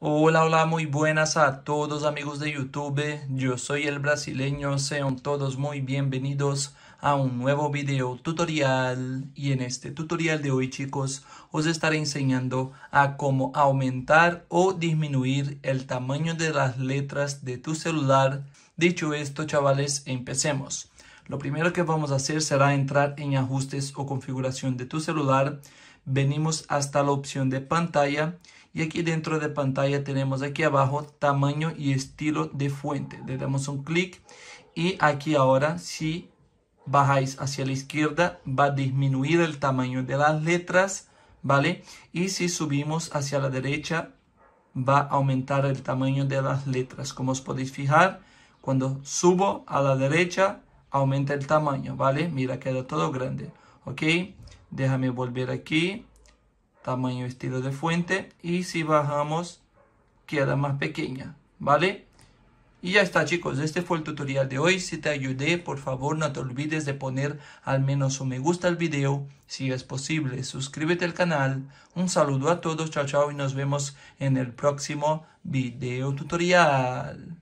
Hola, hola, muy buenas a todos amigos de YouTube. Yo soy el brasileño, sean todos muy bienvenidos a un nuevo video tutorial. Y en este tutorial de hoy chicos, os estaré enseñando a cómo aumentar o disminuir el tamaño de las letras de tu celular. Dicho esto chavales, empecemos. Lo primero que vamos a hacer será entrar en ajustes o configuración de tu celular. Venimos hasta la opción de pantalla y aquí dentro de pantalla tenemos aquí abajo tamaño y estilo de fuente. Le damos un clic y aquí ahora si bajáis hacia la izquierda va a disminuir el tamaño de las letras, ¿vale? Y si subimos hacia la derecha va a aumentar el tamaño de las letras. Como os podéis fijar, cuando subo a la derecha aumenta el tamaño, ¿vale? Mira, queda todo grande, ¿ok? Déjame volver aquí tamaño estilo de fuente y si bajamos queda más pequeña vale y ya está chicos, este fue el tutorial de hoy, si te ayudé por favor no te olvides de poner al menos un me gusta al video, si es posible suscríbete al canal, un saludo a todos, chao chao y nos vemos en el próximo video tutorial.